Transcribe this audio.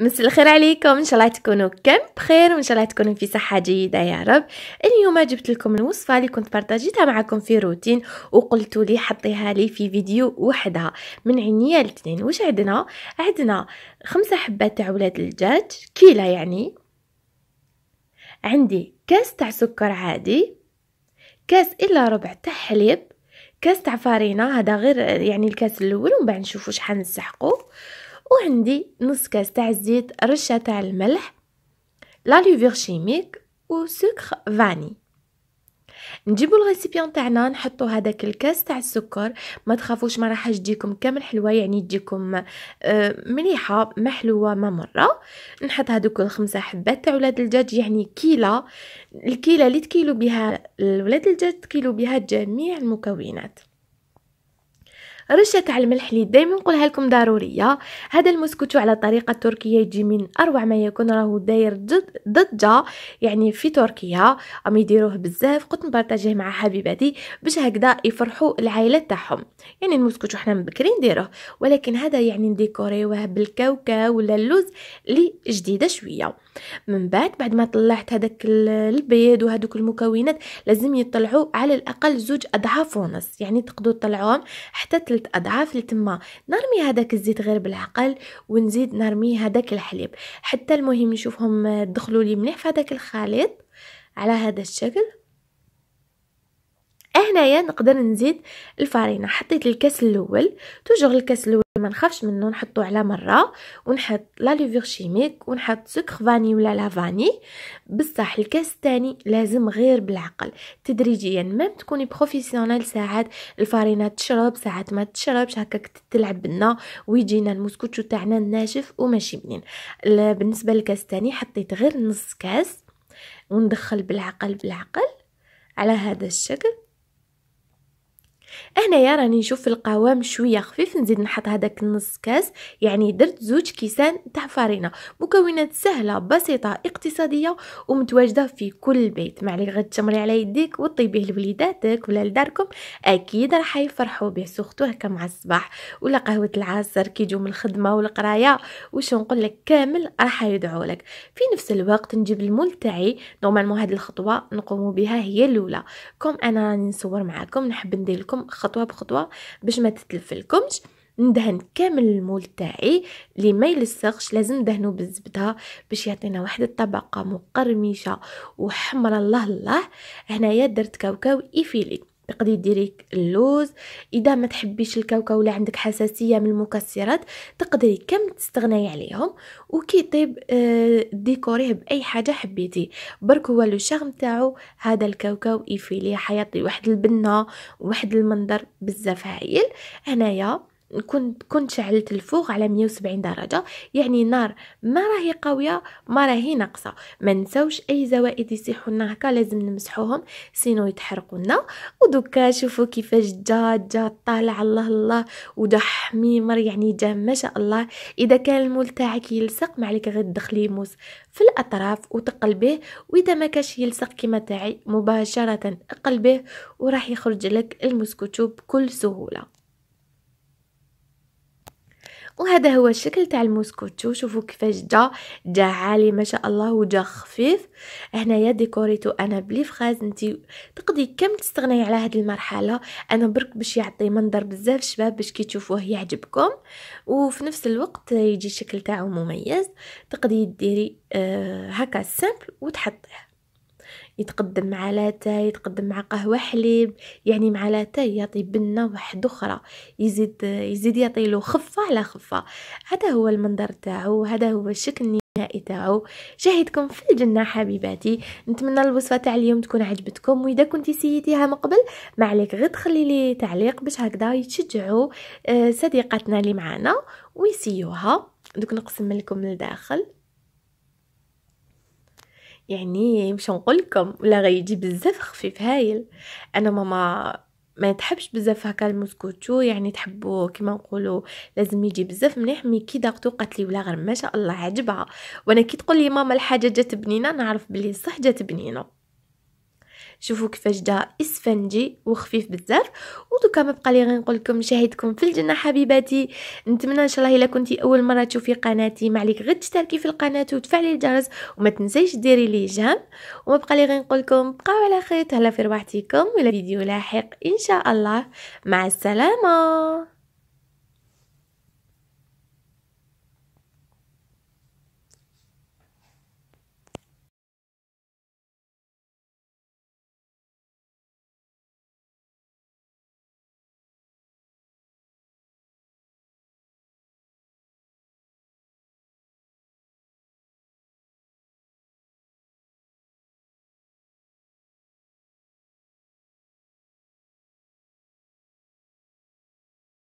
مس الخير عليكم ان شاء الله تكونوا كم بخير وان شاء الله تكونوا في صحه جيده يا رب اليوم جبت لكم الوصفه اللي كنت بارطاجيتها معكم في روتين وقلت لي حطيها لي في فيديو وحدها من عينيا الاثنين واش عندنا عندنا خمسة حبات تاع ولاد الدجاج كيلا يعني عندي كاس تاع سكر عادي كاس الا ربع تاع حليب كاس تاع فارينه هذا غير يعني الكاس الاول ومن بعد نشوفوا شحال نسحقوا وعندي نص كاس تاع الزيت رشة تاع الملح لا لوفير شيميك سكر فاني نجيبو الغيسيبيون تاعنا نحطو هذاك الكاس تاع السكر ما تخافوش ما راح تجيكم كامل حلوه يعني تجيكم آه، مليحه ما حلوه ما مره نحط هذوك الخمسه حبات تاع ولاد الدجاج يعني كيله الكيله اللي تكيلو بها ولاد الدجاج تكيلو بها جميع المكونات رشه تاع الملح اللي دائما نقولها لكم ضروريه هذا المسكوتو على الطريقه التركيه يجي من اروع ما يكون راهو داير ضجه يعني في تركيا ام يديروه بزاف قلت نبارطاجيه مع حبيباتي باش هكذا يفرحوا العائله تاعهم يعني المسكوتو حنا من بكري نديروه ولكن هذا يعني نديكوريوه بالكاوكاو ولا اللوز اللي جديده شويه من بعد بعد ما طلعت هذاك البيض وهذوك المكونات لازم يطلعوا على الاقل زوج اضعاف ونص يعني تقدروا تطلعوهم حتى ثلاث أضعاف لتما نرمي هذاك الزيت غير بالعقل ونزيد نرمي هذاك الحليب حتى المهم نشوفهم دخلوا لي مليح في هذاك الخليط على هذا الشكل هنايا نقدر نزيد الفرينه حطيت الكاس الاول توجور الكاس الاول ما نخافش منه نحطو على مره ونحط لا لوفير شيميك ونحط سكر فاني ولا لا فاني بصح الكاس الثاني لازم غير بالعقل تدريجيا مام تكوني بروفيسيونيل ساعات الفرينه تشرب ساعات ما تشربش هكاك تلعب بنا ويجينا المسكوتشو تاعنا ناشف وماشي بنين بالنسبه للكاس الثاني حطيت غير نص كاس وندخل بالعقل بالعقل على هذا الشكل يا راني نشوف القوام شويه خفيف نزيد نحط هذاك النص كاس يعني درت زوج كيسان تاع فرينه مكونات سهله بسيطه اقتصاديه ومتواجده في كل بيت ما عليك غير تشمري على يديك وطيبيه لوليداتك ولا لداركم اكيد راح يفرحوا به سورتو هكا مع الصباح ولا قهوه العصر كي من الخدمه والقرايه واش نقول لك كامل راح يدعو لك في نفس الوقت نجيب المول تاعي نورمالمون هذه الخطوه نقوم بها هي الاولى كوم انا راني نصور معاكم نحب ندير لكم خطوه بخطوه باش ما تتلفلكمش ندهن كامل المول تاعي اللي ما يلصقش لازم ندهنو بالزبده باش يعطينا واحد الطبقه مقرمشه وحمر الله الله هنايا درت كاوكاو ايفيلين تقدري ديري اللوز اذا ما تحبيش الكاوكاو ولا عندك حساسيه من المكسرات تقدري كم تستغناي عليهم وكيطيب آه، ديكوريه باي حاجه حبيتي برك هو لو شارم تاعو هذا الكاوكاو يفيلي حيعطي واحد البنه واحد المنظر بزاف هايل هنايا كنت كنت شعلت الفوق على 170 درجه يعني النار ما راهي قويه ما راهي ناقصه ما نساوش اي زوائد يسيحوا لنا هكا لازم نمسحوهم سينو يتحرقوا لنا ودوكا شوفوا كيفاش جا جا طالع الله الله ودا حميمر يعني جا ما شاء الله اذا كان المول تاعك يلصق ما عليك غير تدخلي موس في الاطراف وتقلبيه واذا ما كاش يلصق كما تاعي مباشره اقلبيه وراح يخرج لك المسكوتو بكل سهوله وهذا هو الشكل تاع الموسكوتشو شوفوا كيفاش جا جا عالي ما شاء الله وجا خفيف هنايا ديكوريتو انا بلي فخاز انت تقدري كم تستغني على هذه المرحله انا برك باش يعطي منظر بزاف شباب باش كي تشوفوه يعجبكم وفي نفس الوقت يجي الشكل تاعو مميز تقدري ديري آه، هكا سامبل وتحطيه يتقدم مع لاتاي يتقدم مع قهوه حليب يعني مع لاتاي يعطي بنه واحد اخرى يزيد يزيد يعطي له خفه على خفه هذا هو المنظر تاعو هذا هو الشكل النهائي تاعو شاهدكم في الجنة حبيباتي نتمنى الوصفة تاع اليوم تكون عجبتكم وإذا كنتي سيتيها من قبل ما عليك غير تخلي لي تعليق باش هكذا يتشجعوا آه، صديقاتنا اللي معانا ويسيوها دوك نقسم لكم لداخل يعني مش نقولكم ولا غيجي بزاف خفيف هايل انا ماما ما تحبش بزاف هكا الموسكوتشو يعني تحبو كيما نقولوا لازم يجي بزاف مليح مي كي داقتو قالت لي ولا غير ما شاء الله عجبها وانا كي تقول لي ماما الحاجه جات بنينه نعرف بلي صح جات بنينه شوفوا كيفاش جا اسفنجي وخفيف بزاف ودوكا ما بقى لي غير نقول لكم نشاهدكم في الجنه حبيباتي نتمنى ان شاء الله الا كنتي اول مره تشوفي قناتي ما عليك غير تشتركي في القناه وتفعلي الجرس وما تنسيش ديري لي جام وما بقى لي غير نقول لكم بقاو على خير تهلا في رواحتكم ولا فيديو لاحق ان شاء الله مع السلامه